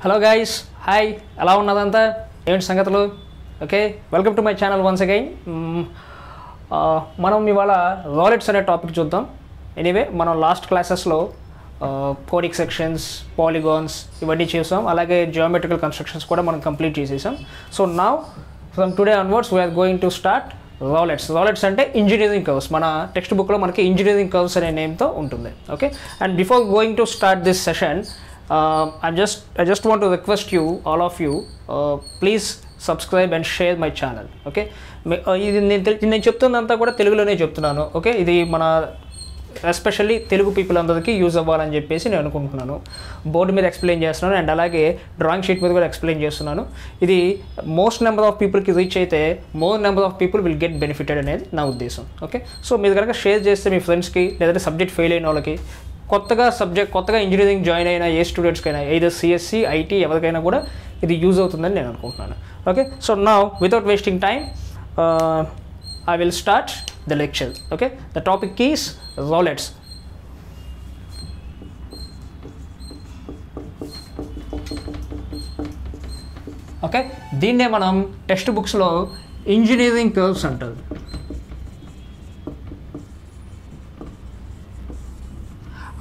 Hello guys hi ఎలా ఉన్నదంతా ఏమిటి సంగతులు okay welcome to my channel once again మనం ఇవాళ వాలెట్స్ అనే టాపిక్ చూద్దాం ఎనీవే మనం లాస్ట్ క్లాసెస్లో కోడిక్ సెక్షన్స్ పాలిగాన్స్ ఇవన్నీ చేసాం అలాగే జియోమెట్రికల్ కన్స్ట్రక్షన్స్ కూడా మనం కంప్లీట్ చేసేసాం సో నా from today onwards we are going to start roulettes roulettes అంటే ఇంజనీరింగ్ కర్వ్స్ మన టెక్స్ట్ బుక్లో మనకి ఇంజనీరింగ్ కర్వ్స్ అనే నేమ్తో ఉంటుంది okay and before going to start this session I just I just just to request request all of of please subscribe and share my channel okay ఇది నేను నేను చెప్తున్నంతా కూడా తెలుగులోనే చెప్తున్నాను ఓకే ఇది మన ఎస్పెషల్లీ తెలుగు పీపుల్ అందరికీ యూజ్ అవ్వాలని చెప్పేసి నేను అనుకుంటున్నాను బోర్డు మీద ఎక్స్ప్లెయిన్ చేస్తున్నాను అండ్ అలాగే డ్రాయింగ్ షీట్ మీద కూడా ఎక్స్ప్లెయిన్ చేస్తున్నాను ఇది మోస్ట్ నెంబర్ ఆఫ్ పీపుల్కి రీచ్ అయితే more number of people will get benefited అనేది నా ఉద్దేశం ఓకే సో మీరు కనుక షేర్ చేస్తే మీ ఫ్రెండ్స్కి లేదంటే సబ్జెక్ట్ ఫెయిల్ అయిన వాళ్ళకి కొత్తగా సబ్జెక్ట్ కొత్తగా ఇంజనీరింగ్ జాయిన్ అయినా ఏ స్టూడెంట్స్కైనా ఏదో సిఎస్సి ఐటీ ఎవరికైనా కూడా ఇది యూజ్ అవుతుందని నేను అనుకుంటున్నాను ఓకే సో నా without wasting time I will start the lecture okay the topic is roulettes okay దీన్నే మనం టెక్స్ట్ బుక్స్లో ఇంజనీరింగ్ కర్వ్స్ అంటారు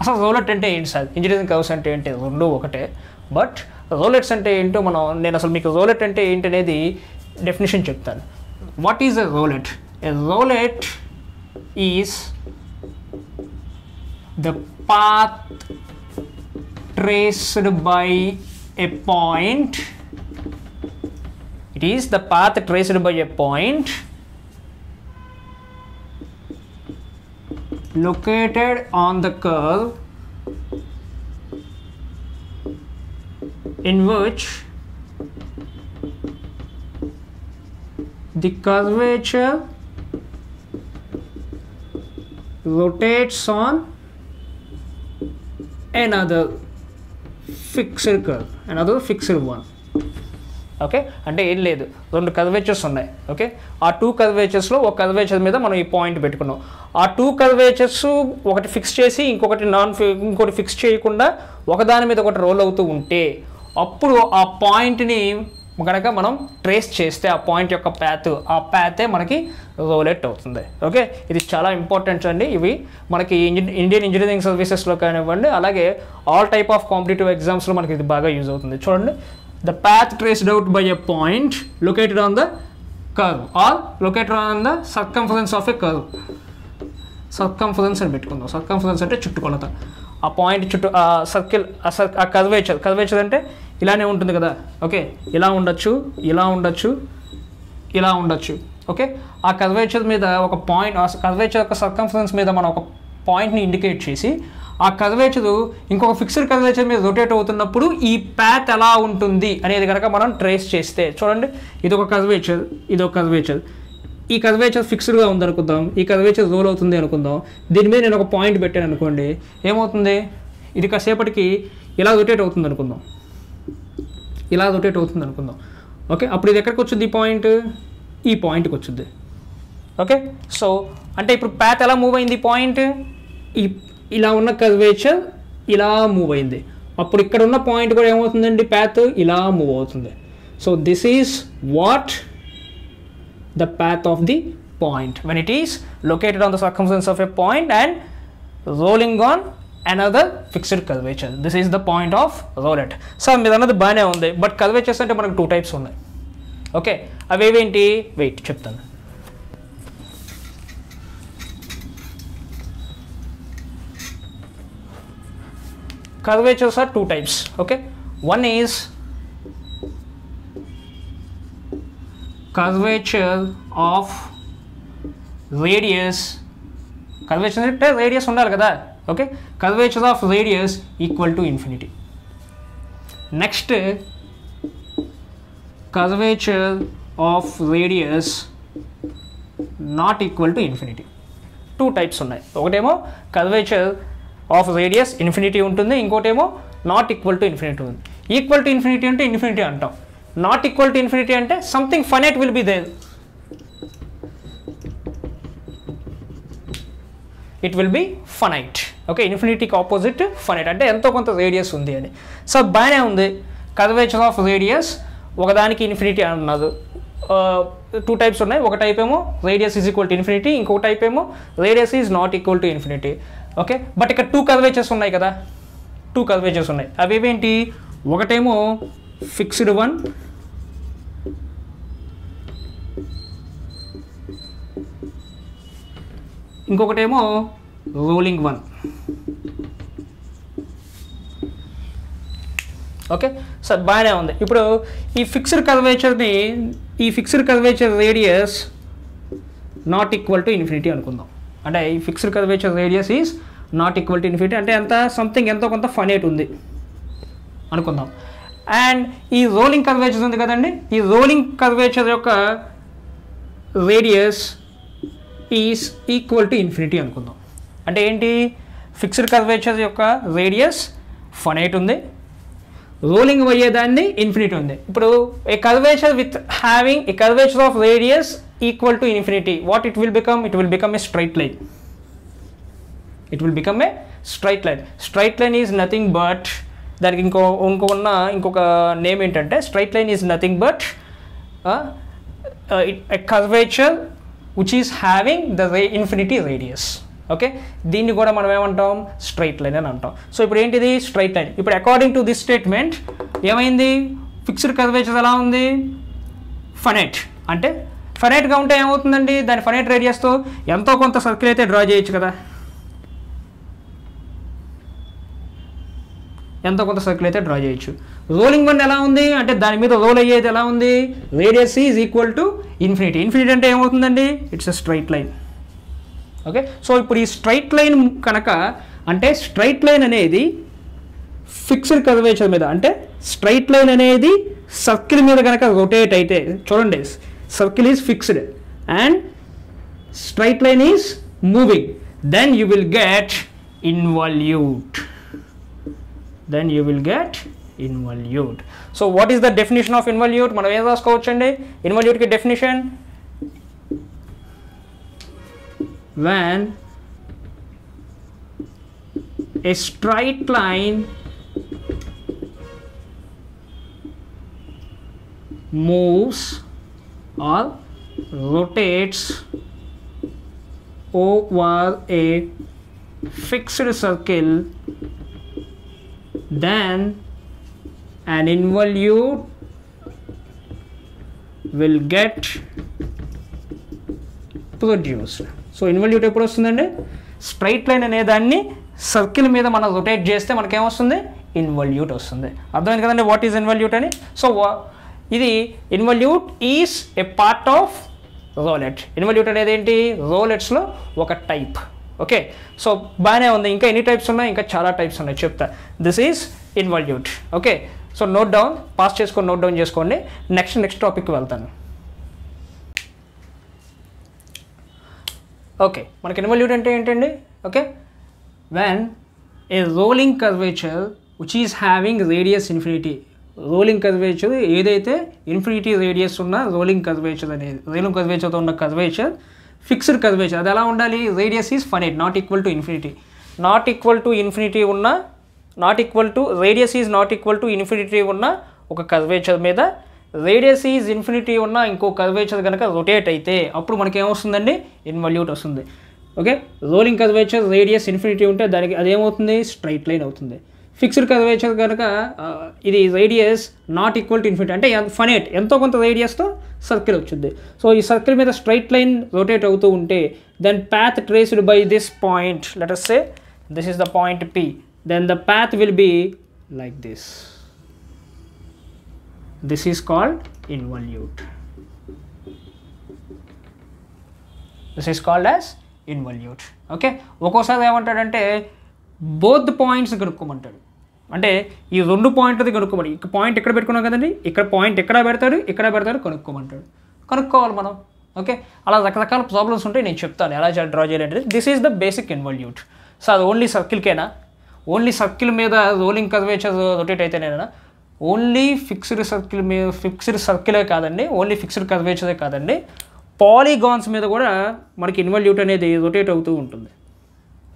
అసలు రోలెట్ అంటే ఏంటి సార్ ఇంజనీరింగ్ కవర్స్ అంటే ఏంటి రెండు ఒకటే బట్ రోలెట్స్ అంటే ఏంటో మనం నేను అసలు మీకు రోలెట్ అంటే ఏంటి అనేది డెఫినేషన్ చెప్తాను what is a roulette a roulette is the path traced by a point it is the path traced by a point located on the curve in which the curvature rotates on another fixed curve another fixed one okay అంటే ఏం లేదు రెండు curvatures ఉన్నాయి okay ఆ two కర్వేచర్స్లో ఒక curvature మీద మనం ఈ పాయింట్ పెట్టుకున్నాం ఆ టూ కర్వేచర్స్ ఒకటి ఫిక్స్ చేసి ఇంకొకటి నాన్ ఇంకోటి ఫిక్స్ చేయకుండా ఒకదాని మీద ఒకటి రోల్ అవుతూ ఉంటే అప్పుడు ఆ పాయింట్ని కనుక మనం ట్రేస్ చేస్తే ఆ పాయింట్ యొక్క ప్యాత్ ఆ ప్యాతే మనకి రోలెట్ అవుతుంది ఓకే ఇది చాలా ఇంపార్టెంట్ అండి ఇవి మనకి ఇండియన్ ఇంజనీరింగ్ సర్వీసెస్లో కానివ్వండి అలాగే ఆల్ టైప్ ఆఫ్ కాంపిటేటివ్ ఎగ్జామ్స్లో మనకి ఇది బాగా యూజ్ అవుతుంది చూడండి the path traced out by a point located on the curve or located on the circumference of a curve circumference అని పెట్టుకుందాం సర్కంఫరెన్స్ అంటే చుట్టుకొలత ఆ పాయింట్ చుట్టూ ఆ సర్కిల్ ఆ సర్ ఆ కర్వేచర్ కర్వేచర్ అంటే ఇలానే ఉంటుంది కదా ఓకే ఇలా ఉండొచ్చు ఇలా ఉండొచ్చు ఇలా ఉండొచ్చు ఓకే ఆ కర్వేచర్ మీద ఒక పాయింట్ ఆ కర్వేచర్ యొక్క సర్కంఫరెన్స్ మీద మనం ఒక పాయింట్ని ఇండికేట్ చేసి ఆ కదలేచదు ఇంకొక ఫిక్స్డ్ కదలేచదు మీద రొటేట్ అవుతున్నప్పుడు ఈ ప్యాత్ ఎలా ఉంటుంది అనేది కనుక మనం ట్రేస్ చేస్తే చూడండి ఇది ఒక కదవేచర్ ఇది ఒక కదవేచర్ ఈ కదవేచర్ ఫిక్స్డ్గా ఉందనుకుందాం ఈ కదవేచర్ రోల్ అవుతుంది అనుకుందాం దీని మీద నేను ఒక పాయింట్ పెట్టాను అనుకోండి ఏమవుతుంది ఇది కాసేపటికి ఇలా రొటేట్ అవుతుంది అనుకుందాం ఇలా రొటేట్ అవుతుంది అనుకుందాం ఓకే అప్పుడు ఇది ఎక్కడికి వచ్చింది ఈ పాయింట్ ఈ పాయింట్కి వచ్చింది ఓకే సో అంటే ఇప్పుడు ప్యాత్ ఎలా మూవ్ అయింది పాయింట్ ఈ ఇలా ఉన్న కర్వేచర్ ఇలా మూవ్ అయింది అప్పుడు ఇక్కడ ఉన్న పాయింట్ కూడా ఏమవుతుందండి ప్యాత్ ఇలా మూవ్ అవుతుంది so this is what the path of the point when it is located on the circumference of a point and rolling on another fixed curvature this is the point of roulette sir మీద అన్నది బాగానే ఉంది but కర్వేచర్స్ అంటే మనకు two types ఉన్నాయి okay అవేవేంటి wait చెప్తాను curvatures are two types okay one is curvature of radius curvature అంటే రేడియస్ ఉండాలి కదా okay curvature of radius equal to infinity next curvature of radius not equal to infinity two types ఉన్నాయి ఒకటేమో curvature of radius infinity ఉంటుంది ఇంకోటేమో not equal to infinity ఉంది equal to infinity అంటే infinity అంటాం నాట్ ఈక్వల్ టు ఇన్ఫినిటీ అంటే something finite will be there it will be finite okay ఇన్ఫినిటీకి opposite finite అంటే ఎంతో కొంత రేడియస్ ఉంది అని సో బాగానే ఉంది కర్వేచర్ ఆఫ్ రేడియస్ ఒకదానికి ఇన్ఫినిటీ అన్నారు టూ టైప్స్ ఉన్నాయి ఒక టైప్ ఏమో radius is equal to infinity ఇంకో టైప్ ఏమో radius is not equal to infinity okay but ఇక్కడ టూ కర్వేచర్స్ ఉన్నాయి కదా టూ కర్వేచర్స్ ఉన్నాయి అవి ఏంటి ఒకటేమో ఫిక్స్డ్ వన్ ఇంకొకటేమో రోలింగ్ వన్ ఓకే సార్ బాగానే ఉంది ఇప్పుడు ఈ ఫిక్స్డ్ కర్వేచర్ని ఈ fixed curvature radius not equal to infinity అనుకుందాం అంటే ఈ fixed curvature radius is not equal to infinity అంటే ఎంత సంథింగ్ ఎంతో కొంత ఫనేట్ ఉంది అనుకుందాం అండ్ ఈ రోలింగ్ కర్వేచర్ ఉంది కదండి ఈ రోలింగ్ కర్వేచర్ యొక్క radius is equal to infinity అనుకుందాం అంటే ఏంటి ఫిక్స్డ్ కర్వేచర్ యొక్క రేడియస్ ఫనైట్ ఉంది రోలింగ్ అయ్యేదాన్ని ఇన్ఫినిటీ ఉంది ఇప్పుడు a curvature with having a curvature of radius equal to infinity what it will become it will become a straight line it will become a straight line straight line is nothing but దానికి ఇంకో ఉన్న ఇంకొక name ఏంటంటే straight line is nothing but curvature which is having the ray infinity radius okay దీన్ని కూడా మనం ఏమంటాం straight line అని అంటాం సో ఇప్పుడు ఏంటిది స్ట్రైట్ లైన్ ఇప్పుడు అకార్డింగ్ టు దిస్ స్టేట్మెంట్ ఏమైంది ఫిక్స్డ్ కర్వేచర్ ఎలా ఉంది ఫనెట్ అంటే ఫనైట్గా ఉంటే ఏమవుతుందండి దాని ఫనైట్ రేడియస్తో ఎంతో కొంత సర్కిల్ అయితే డ్రా చేయొచ్చు కదా ఎంత కొంత సర్కిల్ అయితే డ్రా చేయొచ్చు రోలింగ్ వన్ ఎలా ఉంది అంటే దాని మీద రోల్ అయ్యేది ఎలా ఉంది radius is equal to infinity infinity అంటే ఏమవుతుందండి it's a straight line okay so ఇప్పుడు ఈ స్ట్రైట్ లైన్ కనుక అంటే స్ట్రైట్ లైన్ అనేది ఫిక్స్డ్ కర్వేచర్ మీద అంటే స్ట్రైట్ లైన్ అనేది సర్కిల్ మీద కనుక రొటేట్ అయితే చూడండి circle is fixed and straight line is moving then you will get involute then you will get involute so what is the definition of involute మనం ఏం రాసుకోవచ్చండి involute definition when a straight line moves or rotates over a fixed circle then an involute will get produced so involute ఎప్పుడు వస్తుందండి straight line అనే దాన్ని circle మీద మనం rotate చేస్తే మనకేం వస్తుంది ఇన్వల్యూట్ వస్తుంది అర్థమైంది కదండి వాట్ ఈజ్ ఇన్వల్యూట్ అని సో ఇది involute is a part of roulette involute అనేది ఏంటి రోలెట్స్లో ఒక టైప్ ఓకే సో బాగానే ఉంది ఇంకా ఎన్ని టైప్స్ ఉన్నాయి ఇంకా చాలా టైప్స్ ఉన్నాయి చెప్తా this is involute okay so note down pass చేసుకొని నోట్ డౌన్ చేసుకోండి నెక్స్ట్ నెక్స్ట్ టాపిక్కి వెళ్తాను ఓకే మనకి ఇన్వాల్యూట్ అంటే ఏంటండి okay when a rolling curvature which is having radius infinity rolling curvature ఏదైతే ఇన్ఫినిటీ రేడియస్ ఉన్న రోలింగ్ కర్వేచర్ అనేది రోలింగ్ కర్వేచర్తో ఉన్న కర్వేచర్ ఫిక్స్డ్ కర్వేచర్ అది ఎలా ఉండాలి radius is finite not equal to infinity not equal to infinity ఉన్న not equal to radius is not equal to infinity ఉన్న ఒక కర్వేచర్ మీద రేడియస్ ఈజ్ ఇన్ఫినిటీ ఉన్న ఇంకో కర్వేచర్ కనుక రొటేట్ అయితే అప్పుడు మనకి ఏమొస్తుందండి ఇన్వల్యూట్ వస్తుంది okay rolling curvature radius infinity ఉంటే దానికి అదేమవుతుంది స్ట్రైట్ లైన్ అవుతుంది ఫిక్స్డ్ కర్వేచర్ కనుక ఇది radius not equal to infinity అంటే ఫనేట్ ఎంతో కొంత రేడియస్తో సర్కిల్ వచ్చింది సో ఈ సర్కిల్ మీద స్ట్రైట్ లైన్ రొటేట్ అవుతూ ఉంటే then path traced by this point let say this is the point P then the path will be like this this is called involute this is called as involute okay ఒక్కోసారి ఏమంటాడంటే both points కనుక్కోమంటాడు అంటే ఈ రెండు పాయింట్లది కనుక్కోమని ఇక point ఎక్కడ పెట్టుకున్నాం కదండి ఇక్కడ పాయింట్ ఎక్కడ పెడతాడు ఇక్కడ పెడతాడు కనుక్కోమంటాడు కనుక్కోవాలి మనం ఓకే అలా రకరకాల ప్రాబ్లమ్స్ ఉంటాయి నేను చెప్తాను ఎలా డ్రా చేయాలంటే this is the basic involute so అది ఓన్లీ సర్కిల్కేనా ఓన్లీ సర్కిల్ మీద రోలింగ్ కర్వేచర్ రొటేట్ అయితేనేనా ఓన్లీ ఫిక్స్డ్ సర్కిల్ మీద ఫిక్స్డ్ సర్కిలే కాదండి ఓన్లీ ఫిక్స్డ్ కర్వేచరే కాదండి పాలీగాన్స్ మీద కూడా మనకి ఇన్వాల్యూట్ అనేది రొటేట్ అవుతూ ఉంటుంది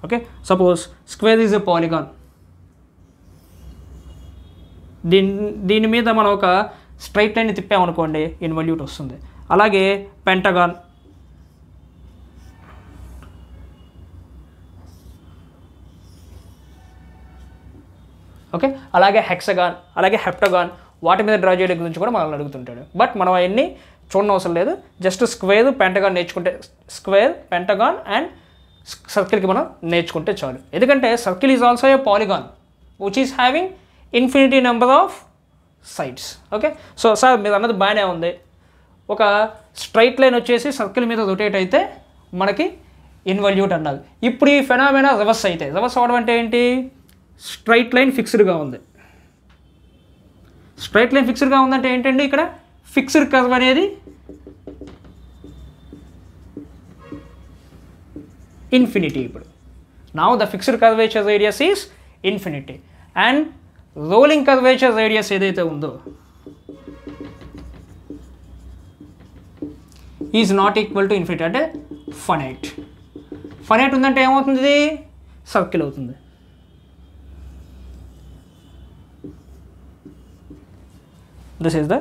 okay suppose square is a polygon దీని దీని మీద మనం ఒక స్ట్రైట్ లైన్ తిప్పామనుకోండి ఇన్వల్యూట్ వస్తుంది అలాగే పెంటగాన్ ఓకే అలాగే హెక్సగాన్ అలాగే హెప్టగాన్ వాటి మీద డ్రా చేయడం గురించి కూడా మనల్ని అడుగుతుంటాడు బట్ మనం అవన్నీ చూడనవసరం లేదు జస్ట్ స్క్వేర్ పెంటగాన్ నేర్చుకుంటే స్క్వేర్ పెంటగాన్ అండ్ సర్కిల్కి మనం నేర్చుకుంటే చాలు ఎందుకంటే circle is also a polygon which is having infinity number of sides okay so sir మీరు అన్నది బాగానే ఉంది ఒక స్ట్రైట్ లైన్ వచ్చేసి సర్కిల్ మీద రొటేట్ అయితే మనకి ఇన్వల్యూట్ అన్నారు ఇప్పుడు ఈ ఫెనామేనా రివర్స్ అయితే రివర్స్ అవడం అంటే ఏంటి స్ట్రైట్ లైన్ ఫిక్స్డ్గా ఉంది స్ట్రైట్ లైన్ ఫిక్స్డ్గా ఉందంటే ఏంటండి ఇక్కడ ఫిక్స్డ్ కర్వ్ అనేది ఇన్ఫినిటీ ఇప్పుడు now the fixed curvature radius is infinity and rolling curvature radius ఏదైతే ఉందో is not equal to infinity అంటే ఫనైట్ ఫనైట్ ఉందంటే ఏమవుతుంది సర్కిల్ అవుతుంది this is the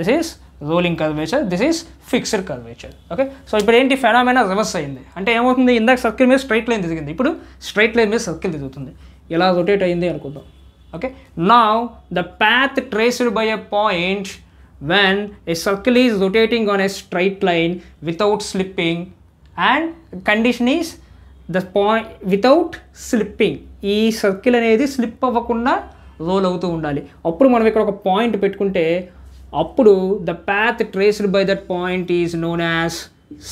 this is rolling curvature this is fixed curvature okay so ఇప్పుడు ఏంటి ఫెనామైనా reverse అయింది అంటే ఏమవుతుంది ఇందాక సర్కిల్ మీద స్ట్రైట్ లైన్ తిరిగింది ఇప్పుడు స్ట్రైట్ లైన్ మీద సర్కిల్ తిరుగుతుంది ఎలా రొటేట్ అయింది అనుకుందాం ఓకే నా the path traced by a point when a circle is rotating on a straight line without slipping and condition is the point without slipping ఈ circle అనేది స్లిప్ అవ్వకుండా roll అవుతూ ఉండాలి అప్పుడు మనం ఇక్కడ ఒక పాయింట్ పెట్టుకుంటే అప్పుడు the path traced by that point is known as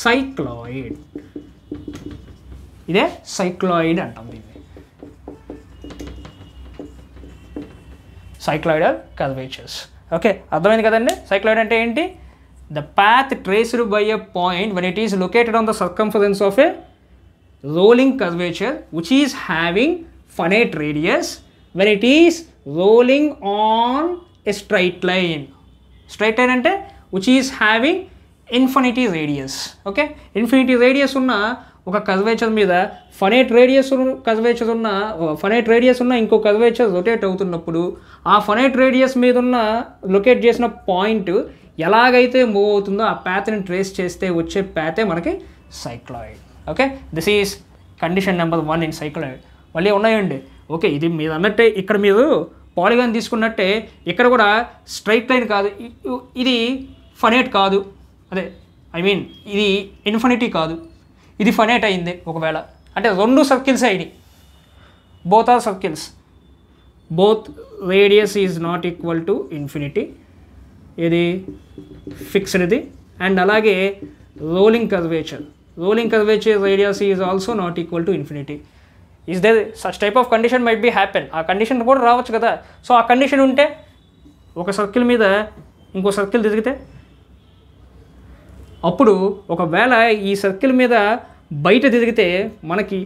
cycloid ఇదే సైక్లాయిడ్ అంటాం దీన్ని సైక్లాయిడల్ కర్వేచర్స్ ఓకే అర్థమైంది కదండి సైక్లాయిడ్ అంటే ఏంటి the path traced by a point when it is located on the circumference of a rolling curvature which is having finite radius when it is rolling on a straight line straight line అంటే which is having infinity radius okay infinity radius ఉన్న ఒక కజవేచర్ మీద ఫనేట్ radius కజవేచర్ ఉన్న ఫనేట్ radius uh, ఉన్న ఇంకో కజవేచర్ rotate అవుతున్నప్పుడు ఆ ఫనేట్ radius మీద ఉన్న లొకేట్ చేసిన పాయింట్ ఎలాగైతే మూవ్ అవుతుందో ఆ ప్యాత్ని ట్రేస్ చేస్తే వచ్చే ప్యాతే మనకి cycloid okay this is condition number one in cycloid మళ్ళీ ఉన్నాయండి ఓకే ఇది మీరు అన్నట్టే ఇక్కడ మీరు పాలిగాన్ తీసుకున్నట్టే ఇక్కడ కూడా స్ట్రైట్ లైన్ కాదు ఇది ఫనేట్ కాదు అదే ఐ మీన్ ఇది ఇన్ఫినిటీ కాదు ఇది ఫనేట్ అయింది ఒకవేళ అంటే రెండు సర్కిల్స్ అయింది both are circles both radius is not equal to infinity ఇది ఫిక్స్డ్ది అండ్ అలాగే rolling curvature rolling curvature radius is also not equal to infinity is they such type of condition might be happen ఆ condition కూడా రావచ్చు కదా so ఆ condition ఉంటే ఒక సర్కిల్ మీద ఇంకో సర్కిల్ తిరిగితే అప్పుడు ఒకవేళ ఈ సర్కిల్ మీద బయట తిరిగితే మనకి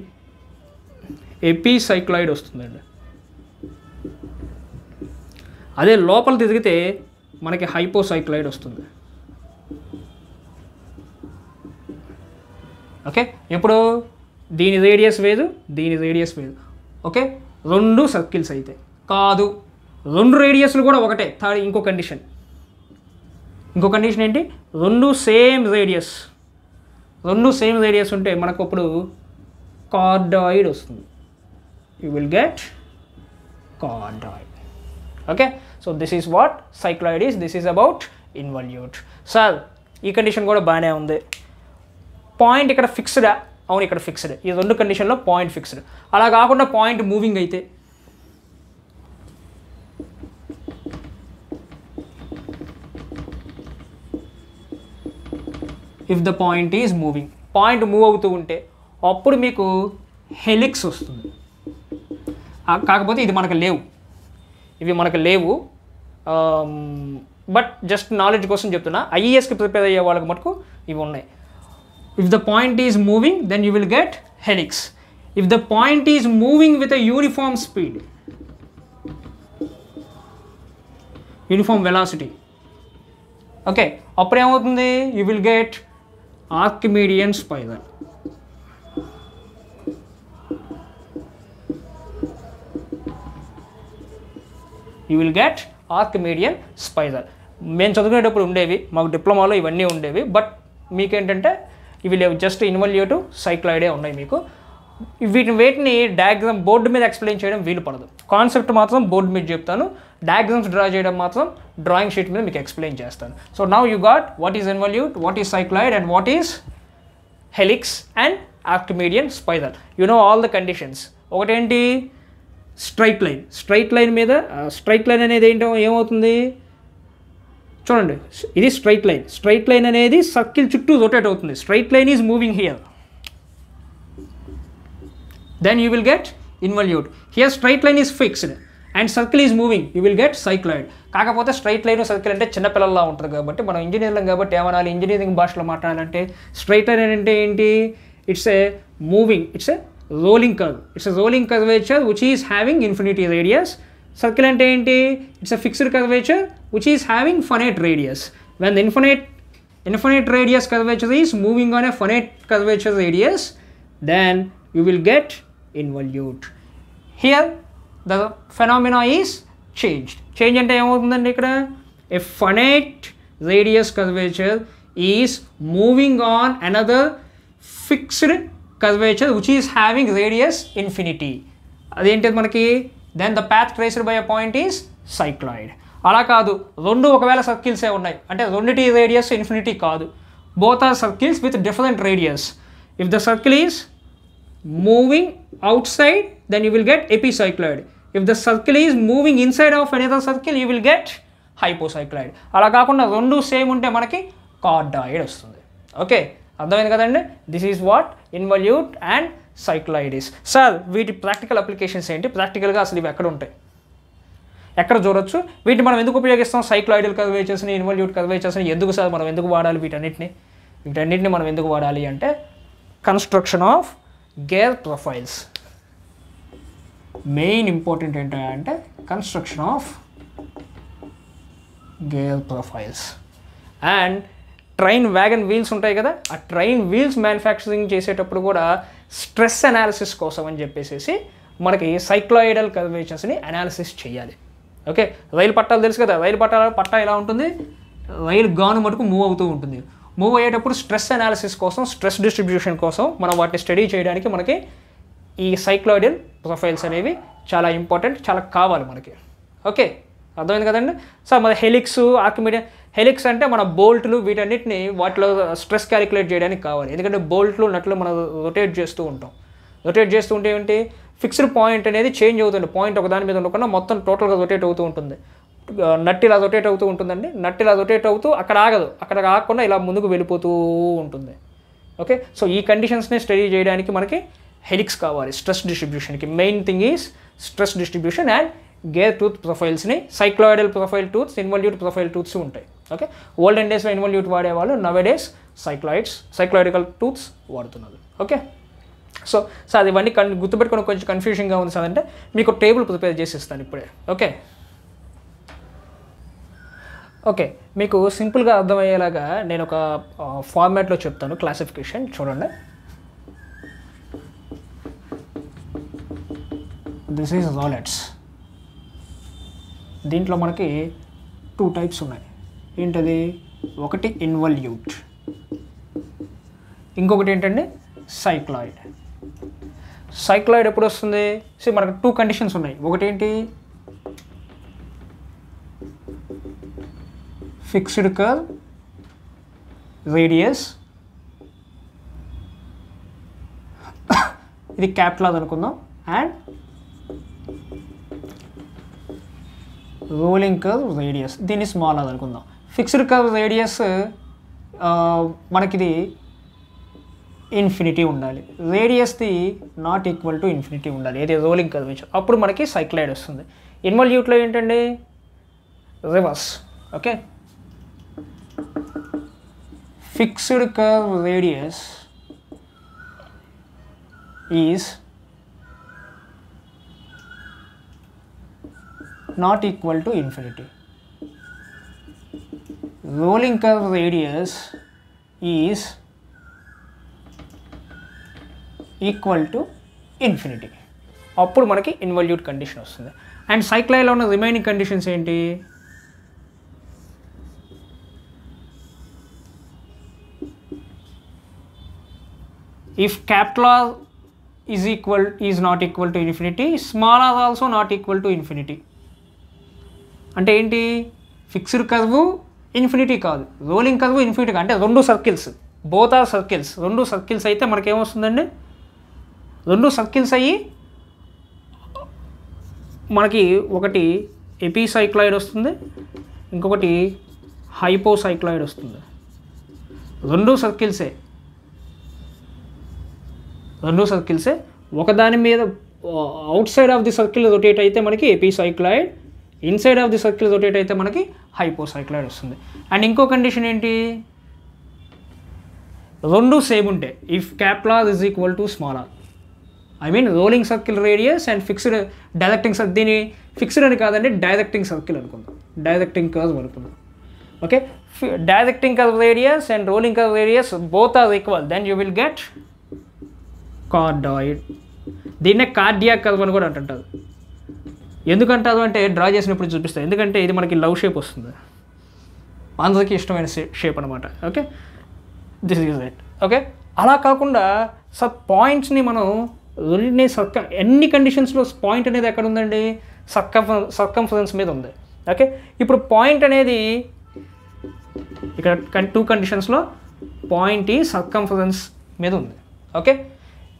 ఎపిసైక్లాయిడ్ వస్తుందండి అదే లోపల తిరిగితే మనకి హైపోసైక్లాయిడ్ వస్తుంది ఓకే ఎప్పుడు దీని రేడియస్ వేరు దీని రేడియస్ వేరు ఓకే రెండు సర్కిల్స్ అయితే కాదు రెండు రేడియస్లు కూడా ఒకటే థర్డ్ ఇంకో కండిషన్ ఇంకో కండిషన్ ఏంటి రెండు సేమ్ రేడియస్ రెండు సేమ్ రేడియస్ ఉంటే మనకు అప్పుడు కార్డాయిడ్ వస్తుంది you will get cardioid okay so this is what cycloid is this is about involute sir ఈ కండిషన్ కూడా బాగానే ఉంది పాయింట్ ఇక్కడ ఫిక్స్డా అవును ఇక్కడ ఫిక్స్డ్ ఈ రెండు కండిషన్లో పాయింట్ ఫిక్స్డ్ అలా కాకుండా పాయింట్ మూవింగ్ అయితే if the point is moving point move అవుతూ ఉంటే అప్పుడు మీకు హెలిక్స్ వస్తుంది కాకపోతే ఇది మనకు లేవు ఇవి మనకు లేవు బట్ జస్ట్ నాలెడ్జ్ కోసం చెప్తున్నా ఐఏఎస్కి e ప్రిపేర్ అయ్యే వాళ్ళకి మటుకు ఇవి ఉన్నాయి If the point is moving, then you will get helix. If the point is moving with a uniform speed, uniform velocity okay అప్పుడు ఏమవుతుంది you will get Archimedean spiral you will get Archimedean spiral మేము చదువుకునేటప్పుడు ఉండేవి మాకు డిప్లొమాలో ఇవన్నీ ఉండేవి but మీకేంటంటే ఇవి లేవు జస్ట్ ఇన్వల్యూటివ్ సైక్లాయిడే ఉన్నాయి మీకు వీటిని వేటిని డయాగ్రామ్ బోర్డు మీద ఎక్స్ప్లెయిన్ చేయడం వీలు పడదు కాన్సెప్ట్ మాత్రం బోర్డు మీద చెప్తాను డయాగ్రామ్స్ డ్రా చేయడం మాత్రం డ్రాయింగ్ షీట్ మీద మీకు ఎక్స్ప్లెయిన్ చేస్తాను so now you got what is involute what is cycloid and what is helix and Archimedean spiral you know all the conditions ఒకటేంటి స్ట్రైట్ లైన్ స్ట్రైట్ లైన్ మీద straight uh, line అనేది ఏంటో ఏమవుతుంది చూడండి ఇది స్ట్రైట్ లైన్ స్ట్రైట్ లైన్ అనేది circle చుట్టూ rotate అవుతుంది straight line is moving here then you will get involute here straight line is fixed and circle is moving you will get cycloid కాకపోతే straight line circle అంటే చిన్నపిల్లల్లా ఉంటుంది కాబట్టి మనం ఇంజనీర్లం కాబట్టి ఏమనాలి ఇంజనీరింగ్ భాషలో మాట్లాడాలంటే స్ట్రైట్ లైన్ అంటే ఏంటి it's a moving it's a rolling curve it's a rolling curvature which is having infinity radius circle అంటే ఏంటి it's a fixed curvature which is having finite radius when the infinite infinite radius curvature is moving on a finite curvature radius then you will get involute here the phenomena is change change అంటే ఏమవుతుందండి ఇక్కడ a finite radius curvature is moving on another fixed curvature which is having radius infinity అదేంటిది మనకి then the path traced by a point is cycloid అలా కాదు రెండు ఒకవేళ సర్కిల్సే ఉన్నాయి అంటే రెండిటి రేడియస్ ఇన్ఫినిటీ కాదు both are circles with different radius if the circle is moving outside then you will get epicycloid if the circle is moving inside of another circle you will get hypocycloid అలా కాకుండా రెండు same ఉంటే మనకి cardioid వస్తుంది okay అర్థమైంది కదండి this is what involute and cycloids sir వీటి practical applications ఏంటి ప్రాక్టికల్గా అసలు ఇవి ఎక్కడ ఉంటాయి ఎక్కడ చూడొచ్చు వీటిని మనం ఎందుకు ఉపయోగిస్తాం సైక్లోయిడల్ కన్వేచర్స్ని ఇన్వల్యూట్ చేసినాయి ఎందుకు సార్ మనం ఎందుకు వాడాలి వీటన్నిటిని వీటన్నిటిని మనం ఎందుకు వాడాలి అంటే construction of gear profiles main important ఏంటంటే construction of gear profiles and train wagon wheels ఉంటాయి కదా ఆ ట్రైన్ వీల్స్ మ్యానుఫ్యాక్చరింగ్ చేసేటప్పుడు కూడా స్ట్రెస్ అనాలిసిస్ కోసం అని చెప్పేసి మనకి సైక్లాయిడల్ కర్వేచర్స్ని అనాలిసిస్ చేయాలి ఓకే రైలు పట్టాలు తెలుసు కదా రైలు పట్టాల పట్టా ఎలా ఉంటుంది రైలు గాను మటుకు మూవ్ అవుతూ ఉంటుంది మూవ్ అయ్యేటప్పుడు స్ట్రెస్ అనాలిసిస్ కోసం స్ట్రెస్ డిస్ట్రిబ్యూషన్ కోసం మనం వాటిని స్టడీ చేయడానికి మనకి ఈ సైక్లాయిడల్ ప్రొఫైల్స్ అనేవి చాలా ఇంపార్టెంట్ చాలా కావాలి మనకి ఓకే అర్థమైంది కదండి సో మన హెలిక్స్ ఆర్కిమీడియా హెలిక్స్ అంటే మన బోల్ట్లు వీటన్నిటిని వాటిలో స్ట్రెస్ క్యాలిక్యులేట్ చేయడానికి కావాలి ఎందుకంటే బోల్ట్లు నట్లు మనం రొటేట్ చేస్తూ ఉంటాం రొటేట్ చేస్తూ ఉంటే ఏంటి ఫిక్స్డ్ పాయింట్ అనేది చేంజ్ అవుతుంది పాయింట్ ఒక దాని మీద ఉండకుండా మొత్తం టోటల్గా రొటేట్ అవుతూ ఉంటుంది నట్టి ఇలా రొటేట్ అవుతూ ఉంటుందండి నట్టి ఇలా రొటేట్ అవుతూ అక్కడ ఆగదు అక్కడ ఆగకుండా ఇలా ముందుకు వెళ్ళిపోతూ ఉంటుంది ఓకే సో ఈ కండిషన్స్ని స్టడీ చేయడానికి మనకి హెలిక్స్ కావాలి స్ట్రెస్ డిస్ట్రిబ్యూషన్కి main thing is stress distribution and gear tooth ప్రొఫైల్స్ని cycloidal profile tooths involute profile tooths ఉంటాయి ఓకే ఓల్డెన్ డేస్లో ఇన్వల్యూట్ వాడేవాళ్ళు డేస్ సైక్లాయిడ్స్ సైక్లాయిడికల్ టూత్స్ వాడుతున్నారు ఓకే సో సో అది ఇవన్నీ కన్ గుర్తుపెట్టుకుని కొంచెం కన్ఫ్యూషన్గా ఉంది సార్ అంటే మీకు టేబుల్ ప్రిపేర్ చేసి ఇస్తాను ఇప్పుడే ఓకే ఓకే మీకు సింపుల్గా అర్థమయ్యేలాగా నేను ఒక ఫార్మాట్లో చెప్తాను క్లాసిఫికేషన్ చూడండి దిస్ ఈజ్ రాలెట్స్ దీంట్లో మనకి టూ టైప్స్ ఉన్నాయి ఏంటది ఒకటి ఇన్వల్యూట్ ఇంకొకటి ఏంటండి సైక్లాయిడ్ సైక్లాయిడ్ ఎప్పుడు వస్తుంది సో మనకు టూ కండిషన్స్ ఉన్నాయి ఒకటి ఏంటి ఫిక్స్డ్ కర్ రేడియస్ ఇది క్యాపిటల్ అనుకుందాం అండ్ రోలింగ్ కర్వ్ రేడియస్ దీన్ని స్మాల్ అది అనుకుందాం ఫిక్స్డ్ కర్వ్ రేడియస్ మనకిది ఇన్ఫినిటీ ఉండాలి రేడియస్ది నాట్ ఈక్వల్ టు ఇన్ఫినిటీ ఉండాలి ఏది రోలింగ్ కర్వేచర్ అప్పుడు మనకి సైక్లైడ్ వస్తుంది ఇన్వల్యూట్లో ఏంటండి reverse okay fixed curve radius is not equal to infinity. Rolling curve radius is equal to infinity అప్పుడు మనకి ఇన్వల్యూట్ కండిషన్ వస్తుంది అండ్ సైక్లైలో ఉన్న రిమైనింగ్ కండిషన్స్ ఏంటి if capital R is equal is not equal to infinity small R also not equal to infinity అంటే ఏంటి fixed curve infinity కాదు rolling curve infinity అంటే రెండు సర్కిల్స్ బోతా సర్కిల్స్ రెండు సర్కిల్స్ అయితే మనకేమొస్తుందండి రెండు సర్కిల్స్ అయ్యి మనకి ఒకటి ఎపిసైక్లాయిడ్ వస్తుంది ఇంకొకటి హైపోసైక్లాయిడ్ వస్తుంది రెండు సర్కిల్సే రెండు సర్కిల్సే ఒకదాని మీద outside of the circle rotate అయితే మనకి epicycloid inside of the circle rotate అయితే మనకి హైపోసైక్లాయిడ్ వస్తుంది అండ్ ఇంకో కండిషన్ ఏంటి రెండు సేమ్ ఉంటాయి ఇఫ్ క్యాప్లాజ్ is equal to small R I mean rolling circle radius and fixed directing sir దీని ఫిక్స్డ్ అని కాదండి డైరెక్టింగ్ సర్కిల్ అనుకుందాం డైరెక్టింగ్ కర్వ్ అనుకుందాం okay directing curve radius and rolling curve radius both are equal then you will get cardioid దీన్నే కార్డియా curve అని కూడా అంటుంటారు ఎందుకంటారు అంటే డ్రా చేసినప్పుడు చూపిస్తాయి ఎందుకంటే ఇది మనకి లవ్ షేప్ వస్తుంది అందరికీ ఇష్టమైన షేప్ అనమాట okay this is it okay అలా కాకుండా సర్ పాయింట్స్ని మనం రెండు సర్క ఎన్ని కండిషన్స్లో పాయింట్ అనేది ఎక్కడ ఉందండి సర్కం సర్కంఫరెన్స్ మీద ఉంది ఓకే ఇప్పుడు పాయింట్ అనేది ఇక్కడ టూ కండిషన్స్లో పాయింట్ ఈ సర్కంఫరెన్స్ మీద ఉంది ఓకే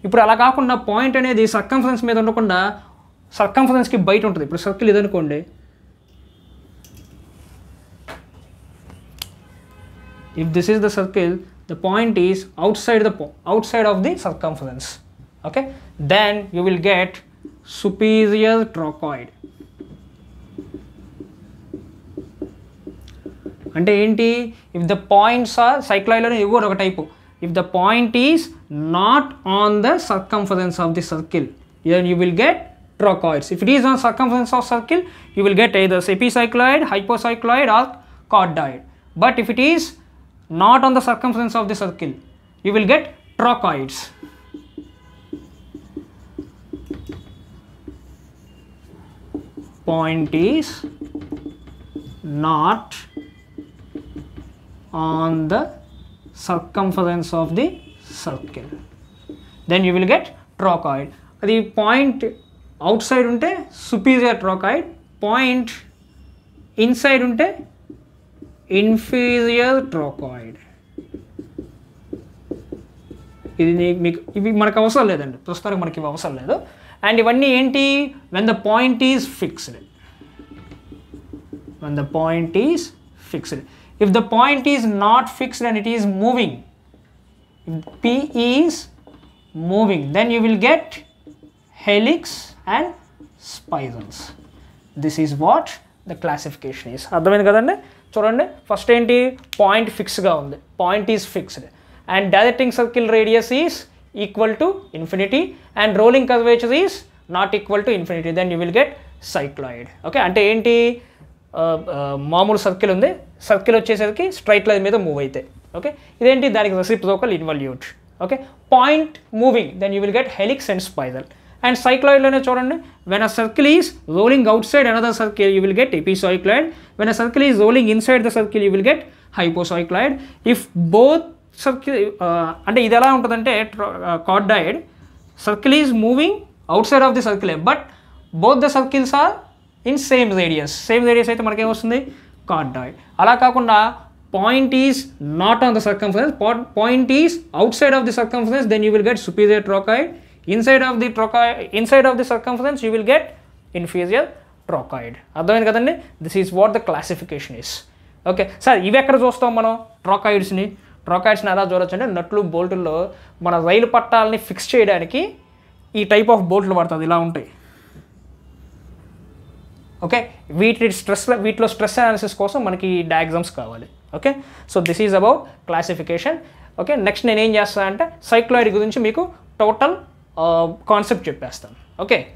ఇప్పుడు అలా కాకుండా పాయింట్ అనేది సర్కంఫరెన్స్ మీద ఉండకుండా సర్కంఫరెన్స్కి బయట ఉంటుంది ఇప్పుడు సర్కిల్ ఇదనుకోండి if this is the circle the point is outside the outside of the circumference okay then you will get superior trochoid అంటే ఏంటి ఇఫ్ ద పాయింట్స్ ఆర్ సైక్లాయిడ్లో ఎవరు ఒక type if the point is not on the circumference of the circle then you will get trochoids. If it is on circumference of circle, you will get either epicycloid, hypocycloid or chordoid. But if it is not on the circumference of the circle, you will get trochoids. Point is not on the circumference of the circle. Then you will get trochoid. The point outside ఉంటే superior trochoid point inside ఉంటే inferior trochoid ఇది మీకు ఇవి మనకు అవసరం లేదండి ప్రస్తుతానికి మనకి ఇవి అవసరం లేదు అండ్ ఇవన్నీ ఏంటి when the point is fixed when the point is fixed if the point is not fixed and it is moving if moving then you will get helix and spirals this is what the classification is అర్థమైంది కదండి చూడండి first ఏంటి point ఫిక్స్గా ఉంది point is fixed and directing circle radius is equal to infinity and rolling curvature is not equal to infinity then you will get cycloid okay అంటే ఏంటి uh, uh, మామూలు circle ఉంది సర్కిల్ వచ్చేసరికి straight line మీద move అవుతాయి okay ఇదేంటి దానికి reciprocal involute okay point moving then you will get helix and spiral and సైక్లాయిడ్లోనే చూడండి when a circle is rolling outside another circle you will get epicycloid when a circle is rolling inside the circle you will get hypocycloid if both circle అంటే ఇది ఎలా ఉంటుందంటే uh, cardioid circle is moving outside of the circle but both the circles are in same radius same radius అయితే మనకేమొస్తుంది cardioid అలా కాకుండా point is not on the circumference point is outside of the circumference then you will get superior trochoid inside of the trochoid inside of the circumference you will get inferior trochoid అర్థమైంది కదండి this is what the classification is okay sir ఇవి ఎక్కడ చూస్తాం మనం ట్రోకాయిడ్స్ని ట్రోకాయిడ్స్ని ఎలా చూడొచ్చు అంటే నట్లు బోల్టుల్లో మన రైలు పట్టాలని ఫిక్స్ చేయడానికి ఈ టైప్ ఆఫ్ బోల్ట్లు పడుతుంది ఇలా ఉంటాయి ఓకే వీటి స్ట్రెస్ వీటిలో స్ట్రెస్ అనాలిసిస్ కోసం మనకి డయాగ్జామ్స్ కావాలి okay so this is about classification okay next నేనేం చేస్తాను అంటే సైక్లాయిడ్ గురించి మీకు total Uh, concept chip as them okay